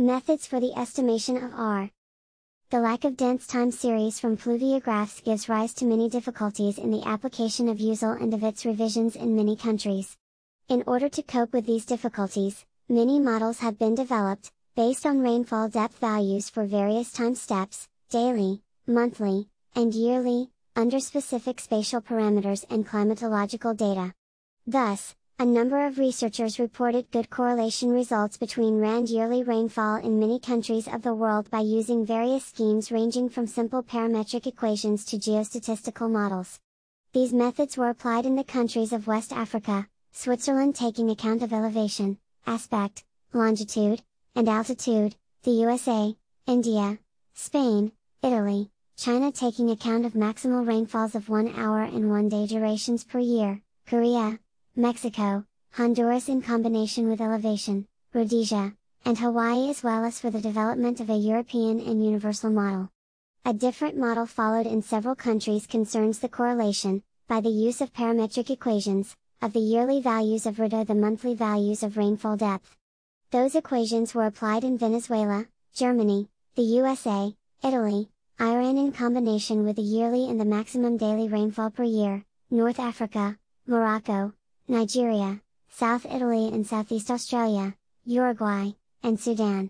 Methods for the estimation of R. The lack of dense time series from pluviographs gives rise to many difficulties in the application of USEL and of its revisions in many countries. In order to cope with these difficulties, many models have been developed, based on rainfall depth values for various time steps, daily, monthly, and yearly, under specific spatial parameters and climatological data. Thus, a number of researchers reported good correlation results between rand yearly rainfall in many countries of the world by using various schemes ranging from simple parametric equations to geostatistical models. These methods were applied in the countries of West Africa, Switzerland taking account of elevation, aspect, longitude, and altitude, the USA, India, Spain, Italy, China taking account of maximal rainfalls of 1 hour and 1 day durations per year, Korea, Mexico, Honduras in combination with elevation, Rhodesia, and Hawaii as well as for the development of a European and universal model. A different model followed in several countries concerns the correlation, by the use of parametric equations, of the yearly values of RIDO the monthly values of rainfall depth. Those equations were applied in Venezuela, Germany, the USA, Italy, Iran in combination with the yearly and the maximum daily rainfall per year, North Africa, Morocco, Nigeria, South Italy and Southeast Australia, Uruguay, and Sudan.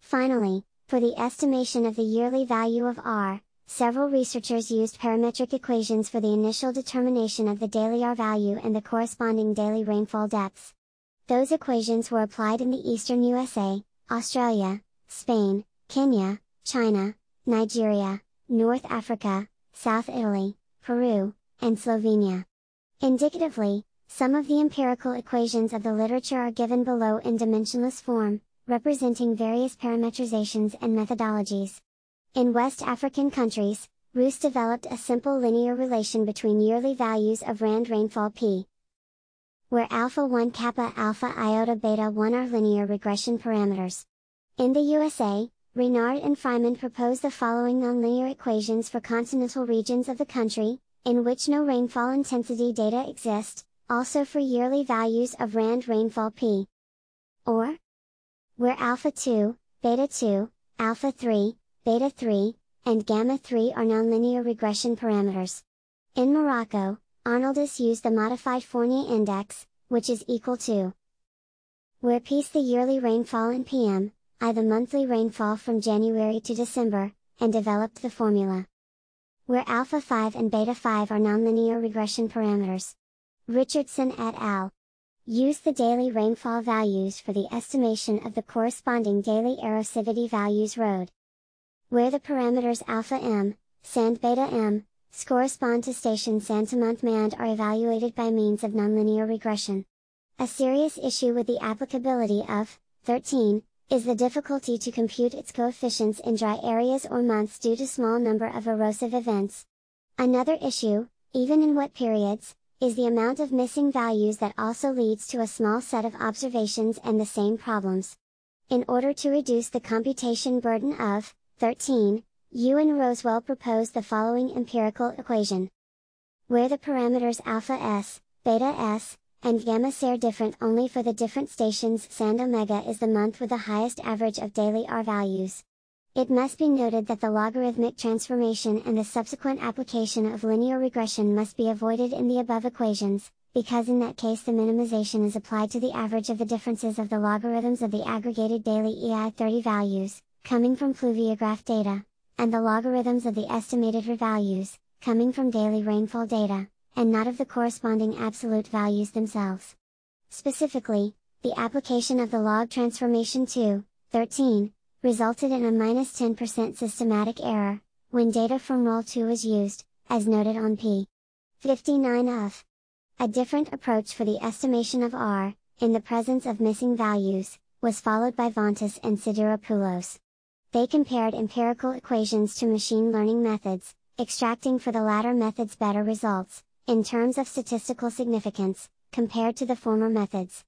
Finally, for the estimation of the yearly value of R, several researchers used parametric equations for the initial determination of the daily R value and the corresponding daily rainfall depths. Those equations were applied in the eastern USA, Australia, Spain, Kenya, China, Nigeria, North Africa, South Italy, Peru, and Slovenia. Indicatively, some of the empirical equations of the literature are given below in dimensionless form, representing various parametrizations and methodologies. In West African countries, Roos developed a simple linear relation between yearly values of rand rainfall p, where alpha 1 kappa alpha iota beta 1 are linear regression parameters. In the USA, Renard and Freiman proposed the following nonlinear equations for continental regions of the country, in which no rainfall intensity data exist, also for yearly values of rand rainfall p. Or where alpha 2, beta 2, alpha 3, beta 3, and gamma 3 are nonlinear regression parameters. In Morocco, Arnoldus used the modified Fournier index, which is equal to where piece the yearly rainfall in PM, I the monthly rainfall from January to December, and developed the formula. Where alpha 5 and beta 5 are nonlinear regression parameters. Richardson et al. Use the daily rainfall values for the estimation of the corresponding daily erosivity values road. Where the parameters alpha m, sand beta m, correspond to station Santamont-Mand are evaluated by means of nonlinear regression. A serious issue with the applicability of 13 is the difficulty to compute its coefficients in dry areas or months due to small number of erosive events. Another issue, even in wet periods, is the amount of missing values that also leads to a small set of observations and the same problems. In order to reduce the computation burden of 13, you and Roswell proposed the following empirical equation. Where the parameters alpha s, beta s, and gamma s are different only for the different stations sand omega is the month with the highest average of daily R values. It must be noted that the logarithmic transformation and the subsequent application of linear regression must be avoided in the above equations, because in that case the minimization is applied to the average of the differences of the logarithms of the aggregated daily EI30 values, coming from pluviograph data, and the logarithms of the estimated values, coming from daily rainfall data, and not of the corresponding absolute values themselves. Specifically, the application of the log transformation to 13 resulted in a minus 10% systematic error, when data from Roll2 was used, as noted on p. 59 of. A different approach for the estimation of R, in the presence of missing values, was followed by Vontas and Sideropoulos. They compared empirical equations to machine learning methods, extracting for the latter methods better results, in terms of statistical significance, compared to the former methods.